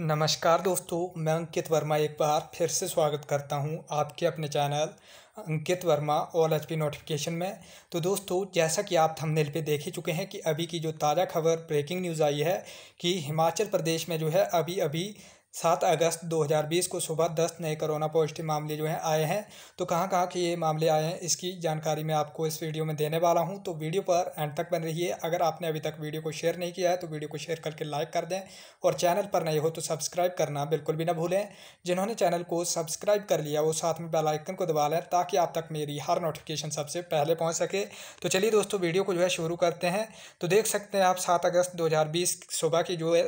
नमस्कार दोस्तों मैं अंकित वर्मा एक बार फिर से स्वागत करता हूं आपके अपने चैनल अंकित वर्मा ऑल एच पी नोटिफिकेशन में तो दोस्तों जैसा कि आप थंबनेल पे देख ही चुके हैं कि अभी की जो ताज़ा खबर ब्रेकिंग न्यूज़ आई है कि हिमाचल प्रदेश में जो है अभी अभी सात अगस्त 2020 को सुबह दस नए कोरोना पॉजिटिव मामले जो हैं आए हैं तो कहाँ कहाँ के ये मामले आए हैं इसकी जानकारी मैं आपको इस वीडियो में देने वाला हूँ तो वीडियो पर एंड तक बन रही है अगर आपने अभी तक वीडियो को शेयर नहीं किया है तो वीडियो को शेयर करके लाइक कर दें और चैनल पर नए हो तो सब्सक्राइब करना बिल्कुल भी ना भूलें जिन्होंने चैनल को सब्सक्राइब कर लिया वो साथ में बेलाइकन को दबा लें ताकि आप तक मेरी हर नोटिफिकेशन सबसे पहले पहुँच सके तो चलिए दोस्तों वीडियो को जो है शुरू करते हैं तो देख सकते हैं आप सात अगस्त दो सुबह की जो है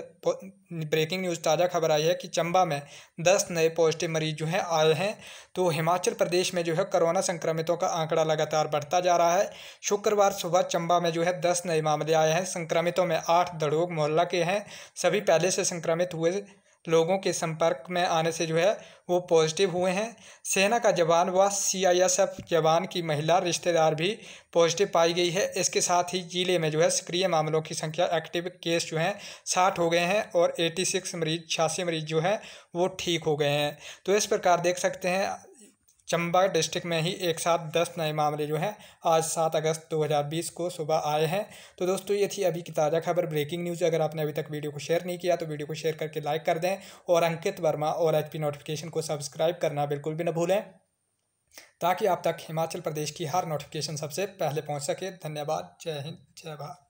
ब्रेकिंग न्यूज़ ताज़ा खबर आई है कि चंबा में दस नए पॉजिटिव मरीज जो हैं आए हैं तो हिमाचल प्रदेश में जो है कोरोना संक्रमितों का आंकड़ा लगातार बढ़ता जा रहा है शुक्रवार सुबह चंबा में जो है दस नए मामले आए हैं संक्रमितों में आठ दड़ोग मोहल्ला के हैं सभी पहले से संक्रमित हुए लोगों के संपर्क में आने से जो है वो पॉजिटिव हुए हैं सेना का जवान व सीआईएसएफ जवान की महिला रिश्तेदार भी पॉजिटिव पाई गई है इसके साथ ही जिले में जो है सक्रिय मामलों की संख्या एक्टिव केस जो हैं साठ हो गए हैं और एटी सिक्स मरीज छियासी मरीज जो हैं वो ठीक हो गए हैं तो इस प्रकार देख सकते हैं चंबा डिस्ट्रिक्ट में ही एक साथ दस नए मामले जो हैं आज सात अगस्त 2020 को सुबह आए हैं तो दोस्तों ये थी अभी की ताज़ा खबर ब्रेकिंग न्यूज़ अगर आपने अभी तक वीडियो को शेयर नहीं किया तो वीडियो को शेयर करके लाइक कर दें और अंकित वर्मा और एचपी नोटिफिकेशन को सब्सक्राइब करना बिल्कुल भी न भूलें ताकि आप तक हिमाचल प्रदेश की हर नोटिफिकेशन सबसे पहले पहुँच सके धन्यवाद जय हिंद जय भारत